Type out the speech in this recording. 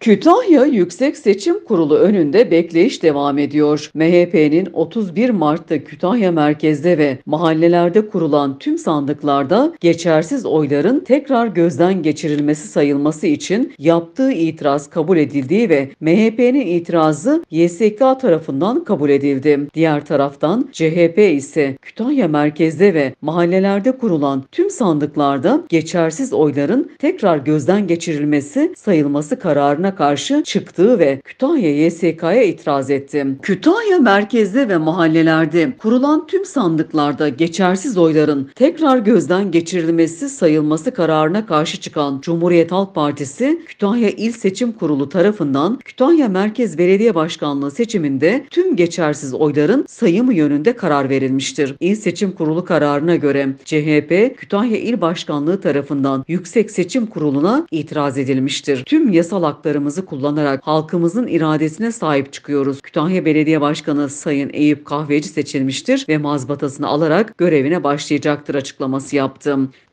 Kütahya Yüksek Seçim Kurulu önünde bekleyiş devam ediyor. MHP'nin 31 Mart'ta Kütahya merkezde ve mahallelerde kurulan tüm sandıklarda geçersiz oyların tekrar gözden geçirilmesi sayılması için yaptığı itiraz kabul edildiği ve MHP'nin itirazı YSK tarafından kabul edildi. Diğer taraftan CHP ise Kütahya merkezde ve mahallelerde kurulan tüm sandıklarda geçersiz oyların tekrar gözden geçirilmesi sayılması kararına kararına karşı çıktığı ve Kütahya YSK'ya itiraz etti. Kütahya merkezde ve mahallelerde kurulan tüm sandıklarda geçersiz oyların tekrar gözden geçirilmesi sayılması kararına karşı çıkan Cumhuriyet Halk Partisi Kütahya İl Seçim Kurulu tarafından Kütahya Merkez Belediye Başkanlığı seçiminde tüm geçersiz oyların sayımı yönünde karar verilmiştir. İl Seçim Kurulu kararına göre CHP Kütahya İl Başkanlığı tarafından Yüksek Seçim Kurulu'na itiraz edilmiştir. Tüm yasal hakları haklarımızı kullanarak halkımızın iradesine sahip çıkıyoruz. Kütahya Belediye Başkanı Sayın Eyüp Kahveci seçilmiştir ve mazbatasını alarak görevine başlayacaktır açıklaması yaptım.